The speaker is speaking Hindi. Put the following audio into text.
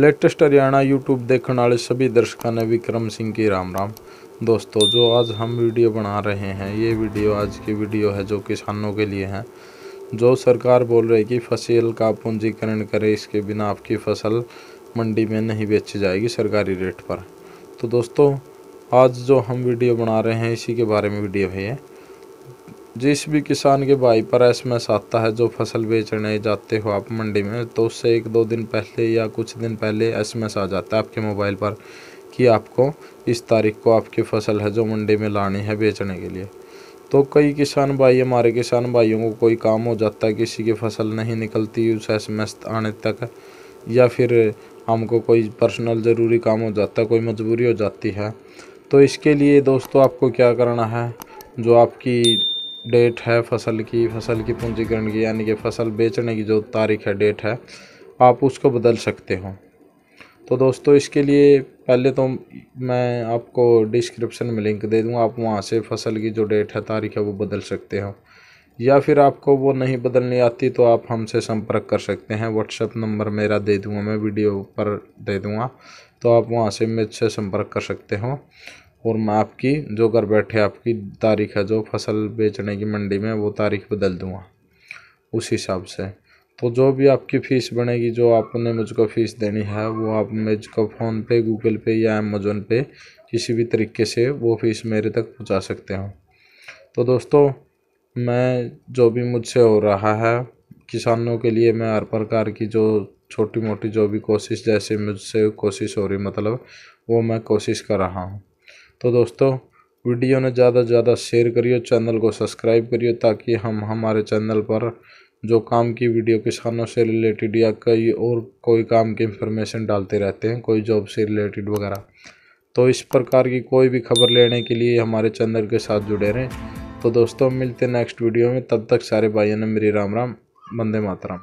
लेटेस्ट हरियाणा यूट्यूब देखने वाले सभी दर्शकों ने विक्रम सिंह की राम राम दोस्तों जो आज हम वीडियो बना रहे हैं ये वीडियो आज की वीडियो है जो किसानों के लिए है जो सरकार बोल रही कि फसल का पूंजीकरण करे इसके बिना आपकी फसल मंडी में नहीं बेची जाएगी सरकारी रेट पर तो दोस्तों आज जो हम वीडियो बना रहे हैं इसी के बारे में वीडियो है जिस भी किसान के भाई पर एस एम एस आता है जो फसल बेचने जाते हो आप मंडी में तो उससे एक दो दिन पहले या कुछ दिन पहले एस एम एस आ जाता है आपके मोबाइल पर कि आपको इस तारीख को आपकी फसल है जो मंडी में लानी है बेचने के लिए तो कई किसान भाई हमारे किसान भाइयों को कोई काम हो जाता है किसी की फसल नहीं निकलती उस एस एम एस आने तक या फिर हमको कोई पर्सनल ज़रूरी काम हो जाता है कोई मजबूरी हो जाती है तो इसके लिए दोस्तों आपको क्या करना है जो आपकी डेट है फसल की फसल की पूंजीकरण की यानी कि फसल बेचने की जो तारीख है डेट है आप उसको बदल सकते हो तो दोस्तों इसके लिए पहले तो मैं आपको डिस्क्रिप्शन में लिंक दे दूँगा आप वहाँ से फसल की जो डेट है तारीख है वो बदल सकते हो या फिर आपको वो नहीं बदलनी आती तो आप हमसे संपर्क कर सकते हैं व्हाट्सएप नंबर मेरा दे दूंगा मैं वीडियो पर दे दूंगा तो आप वहाँ से मुझसे संपर्क कर सकते हो और मैं आपकी जो घर बैठे आपकी तारीख है जो फसल बेचने की मंडी में वो तारीख बदल दूँगा उस हिसाब से तो जो भी आपकी फ़ीस बनेगी जो आपने मुझको फ़ीस देनी है वो आप मुझको फ़ोन पे गूगल पे या अमेजोन पे किसी भी तरीके से वो फ़ीस मेरे तक पहुंचा सकते हो तो दोस्तों मैं जो भी मुझसे हो रहा है किसानों के लिए मैं हर प्रकार की जो छोटी मोटी जो भी कोशिश जैसे मुझसे कोशिश हो रही मतलब वो मैं कोशिश कर रहा हूँ तो दोस्तों वीडियो ने ज़्यादा से ज़्यादा शेयर करियो चैनल को सब्सक्राइब करियो ताकि हम हमारे चैनल पर जो काम की वीडियो किसानों से रिलेटेड या कई और कोई काम की इंफॉर्मेशन डालते रहते हैं कोई जॉब से रिलेटेड वगैरह तो इस प्रकार की कोई भी खबर लेने के लिए हमारे चैनल के साथ जुड़े रहें तो दोस्तों मिलते नेक्स्ट वीडियो में तब तक सारे भाइयों ने मेरी राम राम बंदे मातराम